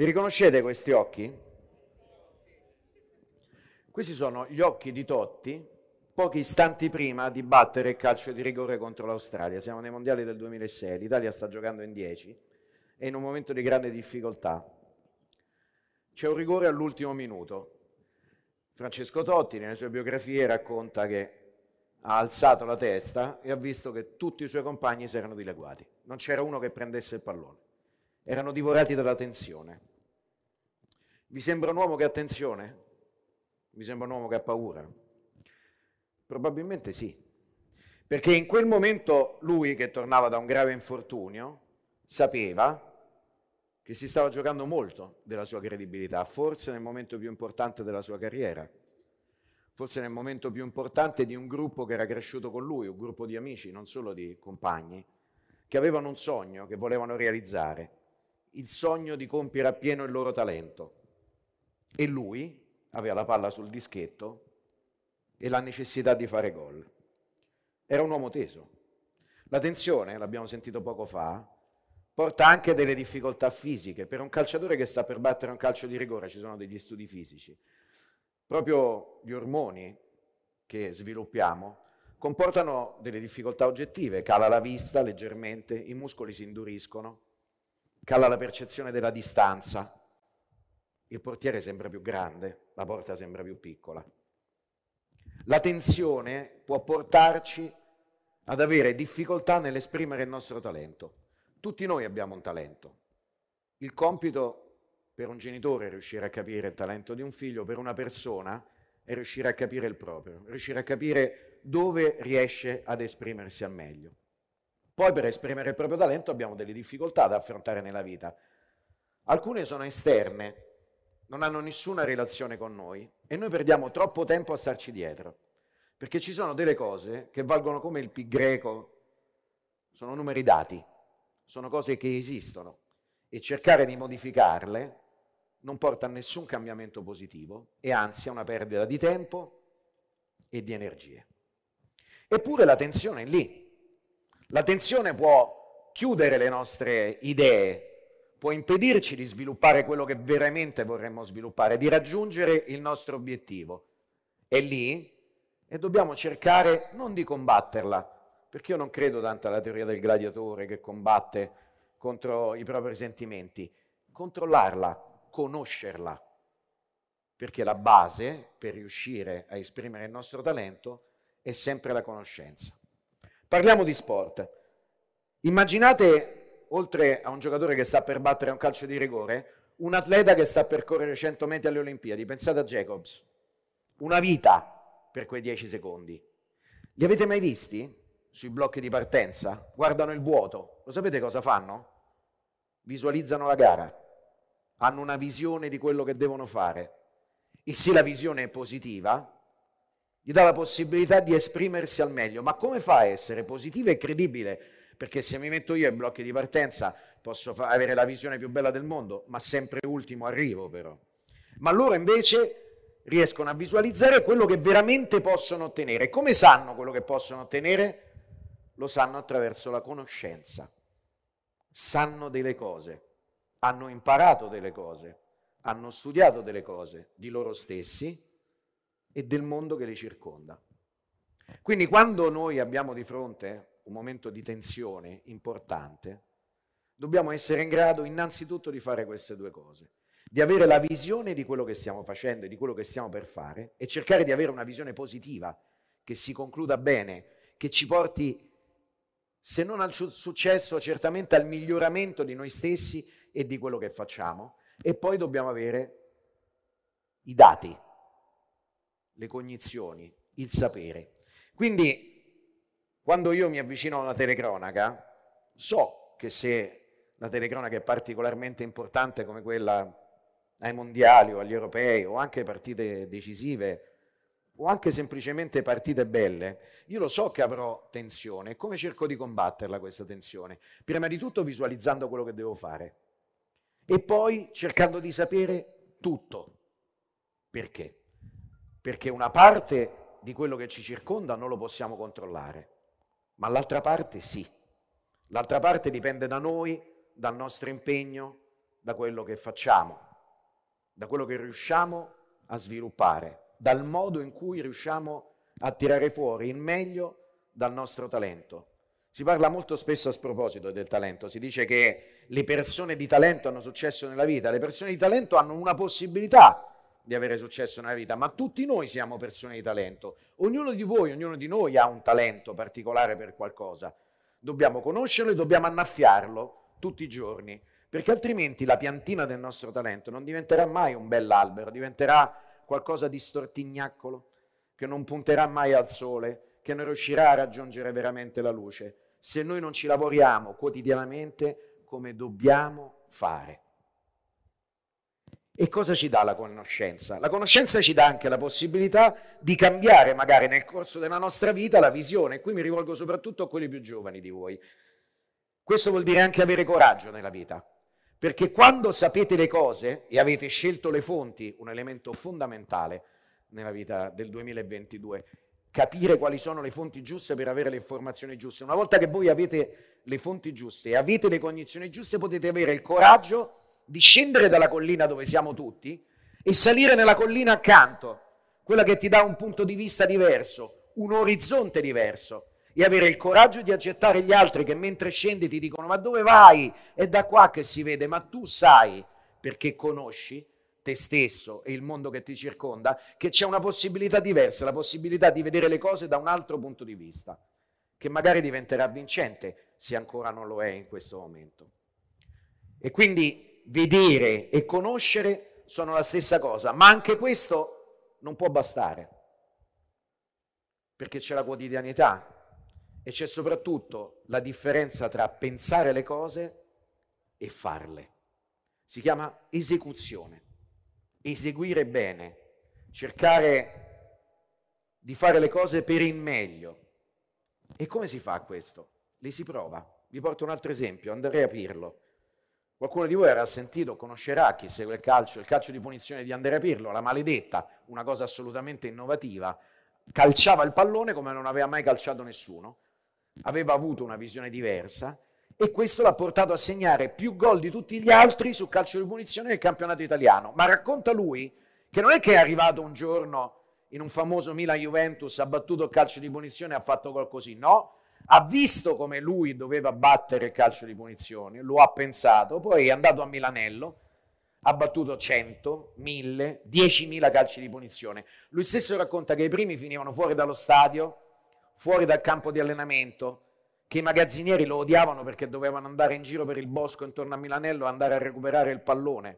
Li riconoscete questi occhi? Questi sono gli occhi di Totti pochi istanti prima di battere il calcio di rigore contro l'Australia. Siamo nei mondiali del 2006, l'Italia sta giocando in 10 e in un momento di grande difficoltà. C'è un rigore all'ultimo minuto. Francesco Totti nelle sue biografie racconta che ha alzato la testa e ha visto che tutti i suoi compagni si erano dileguati. Non c'era uno che prendesse il pallone. Erano divorati dalla tensione. Vi sembra un uomo che ha tensione? Vi sembra un uomo che ha paura? Probabilmente sì, perché in quel momento lui che tornava da un grave infortunio sapeva che si stava giocando molto della sua credibilità, forse nel momento più importante della sua carriera, forse nel momento più importante di un gruppo che era cresciuto con lui, un gruppo di amici, non solo di compagni, che avevano un sogno che volevano realizzare, il sogno di compiere appieno il loro talento e lui aveva la palla sul dischetto e la necessità di fare gol. Era un uomo teso. La tensione, l'abbiamo sentito poco fa, porta anche delle difficoltà fisiche. Per un calciatore che sta per battere un calcio di rigore ci sono degli studi fisici. Proprio gli ormoni che sviluppiamo comportano delle difficoltà oggettive, cala la vista leggermente, i muscoli si induriscono, cala la percezione della distanza, il portiere sembra più grande, la porta sembra più piccola. La tensione può portarci ad avere difficoltà nell'esprimere il nostro talento. Tutti noi abbiamo un talento. Il compito per un genitore è riuscire a capire il talento di un figlio, per una persona è riuscire a capire il proprio, riuscire a capire dove riesce ad esprimersi al meglio. Poi per esprimere il proprio talento abbiamo delle difficoltà da affrontare nella vita. Alcune sono esterne, non hanno nessuna relazione con noi e noi perdiamo troppo tempo a starci dietro, perché ci sono delle cose che valgono come il pi greco, sono numeri dati, sono cose che esistono e cercare di modificarle non porta a nessun cambiamento positivo e anzi a una perdita di tempo e di energie. Eppure la tensione è lì. La tensione può chiudere le nostre idee può impedirci di sviluppare quello che veramente vorremmo sviluppare, di raggiungere il nostro obiettivo. È lì e dobbiamo cercare non di combatterla, perché io non credo tanto alla teoria del gladiatore che combatte contro i propri sentimenti, controllarla, conoscerla, perché la base per riuscire a esprimere il nostro talento è sempre la conoscenza. Parliamo di sport. Immaginate oltre a un giocatore che sta per battere un calcio di rigore, un atleta che sta per correre 100 metri alle Olimpiadi. Pensate a Jacobs. Una vita per quei 10 secondi. Li avete mai visti sui blocchi di partenza? Guardano il vuoto. Lo sapete cosa fanno? Visualizzano la gara. Hanno una visione di quello che devono fare. E se la visione è positiva, gli dà la possibilità di esprimersi al meglio. Ma come fa a essere positiva e credibile perché se mi metto io ai blocchi di partenza posso fa- avere la visione più bella del mondo, ma sempre ultimo arrivo però. Ma loro invece riescono a visualizzare quello che veramente possono ottenere. Come sanno quello che possono ottenere? Lo sanno attraverso la conoscenza. Sanno delle cose, hanno imparato delle cose, hanno studiato delle cose di loro stessi e del mondo che li circonda. Quindi quando noi abbiamo di fronte un momento di tensione importante, dobbiamo essere in grado innanzitutto di fare queste due cose, di avere la visione di quello che stiamo facendo e di quello che stiamo per fare e cercare di avere una visione positiva che si concluda bene, che ci porti se non al successo certamente al miglioramento di noi stessi e di quello che facciamo e poi dobbiamo avere i dati, le cognizioni, il sapere. Quindi quando io mi avvicino a una telecronaca, so che se la telecronaca è particolarmente importante come quella ai mondiali o agli europei o anche partite decisive o anche semplicemente partite belle, io lo so che avrò tensione. Come cerco di combatterla questa tensione? Prima di tutto visualizzando quello che devo fare e poi cercando di sapere tutto. Perché? Perché una parte di quello che ci circonda non lo possiamo controllare ma l'altra parte sì. L'altra parte dipende da noi, dal nostro impegno, da quello che facciamo, da quello che riusciamo a sviluppare, dal modo in cui riusciamo a tirare fuori il meglio dal nostro talento. Si parla molto spesso a sproposito del talento, si dice che le persone di talento hanno successo nella vita, le persone di talento hanno una possibilità di avere successo nella vita, ma tutti noi siamo persone di talento. Ognuno di voi, ognuno di noi ha un talento particolare per qualcosa. Dobbiamo conoscerlo e dobbiamo annaffiarlo tutti i giorni, perché altrimenti la piantina del nostro talento non diventerà mai un bell'albero, diventerà qualcosa di stortignaccolo, che non punterà mai al sole, che non riuscirà a raggiungere veramente la luce, se noi non ci lavoriamo quotidianamente come dobbiamo fare. E cosa ci dà la conoscenza? La conoscenza ci dà anche la possibilità di cambiare magari nel corso della nostra vita la visione, qui mi rivolgo soprattutto a quelli più giovani di voi. Questo vuol dire anche avere coraggio nella vita, perché quando sapete le cose e avete scelto le fonti, un elemento fondamentale nella vita del 2022, capire quali sono le fonti giuste per avere le informazioni giuste. Una volta che voi avete le fonti giuste e avete le cognizioni giuste, potete avere il coraggio di di scendere dalla collina dove siamo tutti e salire nella collina accanto, quella che ti dà un punto di vista diverso, un orizzonte diverso e avere il coraggio di accettare gli altri che mentre scendi ti dicono ma dove vai? È da qua che si vede, ma tu sai perché conosci te stesso e il mondo che ti circonda che c'è una possibilità diversa, la possibilità di vedere le cose da un altro punto di vista, che magari diventerà vincente se ancora non lo è in questo momento. E quindi vedere e conoscere sono la stessa cosa, ma anche questo non può bastare, perché c'è la quotidianità e c'è soprattutto la differenza tra pensare le cose e farle. Si chiama esecuzione, eseguire bene, cercare di fare le cose per il meglio. E come si fa questo? Le si prova. Vi porto un altro esempio, andrei a Pirlo. Qualcuno di voi avrà sentito, conoscerà chi segue il calcio, il calcio di punizione di Andrea Pirlo, la maledetta, una cosa assolutamente innovativa. Calciava il pallone come non aveva mai calciato nessuno, aveva avuto una visione diversa e questo l'ha portato a segnare più gol di tutti gli altri sul calcio di punizione del campionato italiano. Ma racconta lui che non è che è arrivato un giorno in un famoso Milan Juventus, ha battuto il calcio di punizione e ha fatto gol così, no? ha visto come lui doveva battere il calcio di punizione, lo ha pensato, poi è andato a Milanello, ha battuto 100, 1000, 10.000 calci di punizione. Lui stesso racconta che i primi finivano fuori dallo stadio, fuori dal campo di allenamento, che i magazzinieri lo odiavano perché dovevano andare in giro per il bosco intorno a Milanello e andare a recuperare il pallone.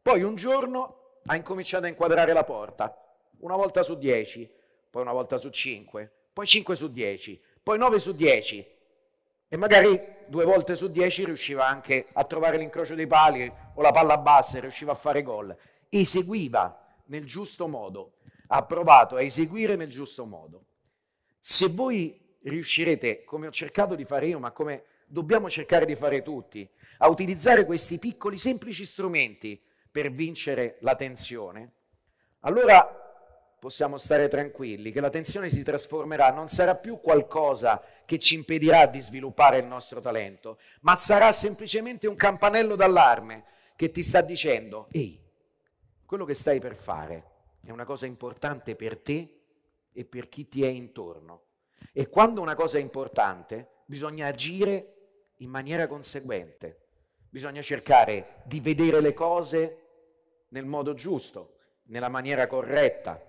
Poi un giorno ha incominciato a inquadrare la porta, una volta su 10, poi una volta su 5, poi 5 su 10 poi 9 su 10 e magari due volte su 10 riusciva anche a trovare l'incrocio dei pali o la palla bassa e riusciva a fare gol. Eseguiva nel giusto modo, ha provato a eseguire nel giusto modo. Se voi riuscirete, come ho cercato di fare io, ma come dobbiamo cercare di fare tutti, a utilizzare questi piccoli semplici strumenti per vincere la tensione, allora possiamo stare tranquilli che la tensione si trasformerà, non sarà più qualcosa che ci impedirà di sviluppare il nostro talento, ma sarà semplicemente un campanello d'allarme che ti sta dicendo, ehi, quello che stai per fare è una cosa importante per te e per chi ti è intorno. E quando una cosa è importante, bisogna agire in maniera conseguente, bisogna cercare di vedere le cose nel modo giusto, nella maniera corretta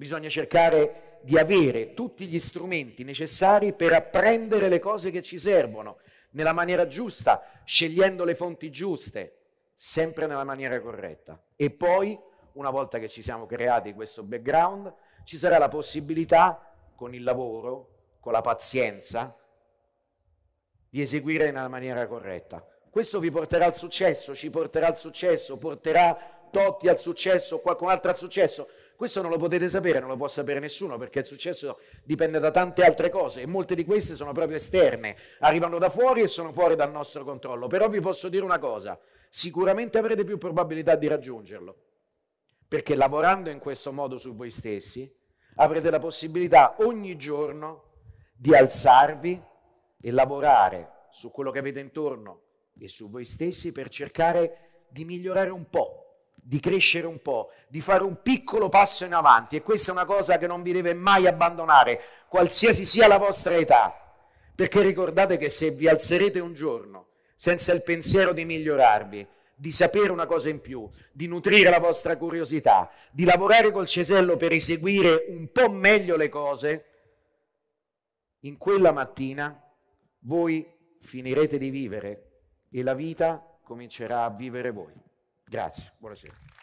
Bisogna cercare di avere tutti gli strumenti necessari per apprendere le cose che ci servono nella maniera giusta, scegliendo le fonti giuste, sempre nella maniera corretta. E poi, una volta che ci siamo creati questo background, ci sarà la possibilità, con il lavoro, con la pazienza, di eseguire nella maniera corretta. Questo vi porterà al successo, ci porterà al successo, porterà Totti al successo, qualcun altro al successo. Questo non lo potete sapere, non lo può sapere nessuno perché il successo dipende da tante altre cose e molte di queste sono proprio esterne, arrivano da fuori e sono fuori dal nostro controllo. Però vi posso dire una cosa, sicuramente avrete più probabilità di raggiungerlo perché lavorando in questo modo su voi stessi avrete la possibilità ogni giorno di alzarvi e lavorare su quello che avete intorno e su voi stessi per cercare di migliorare un po' di crescere un po', di fare un piccolo passo in avanti e questa è una cosa che non vi deve mai abbandonare, qualsiasi sia la vostra età, perché ricordate che se vi alzerete un giorno senza il pensiero di migliorarvi, di sapere una cosa in più, di nutrire la vostra curiosità, di lavorare col cesello per eseguire un po' meglio le cose, in quella mattina voi finirete di vivere e la vita comincerà a vivere voi. Grazie, buonasera.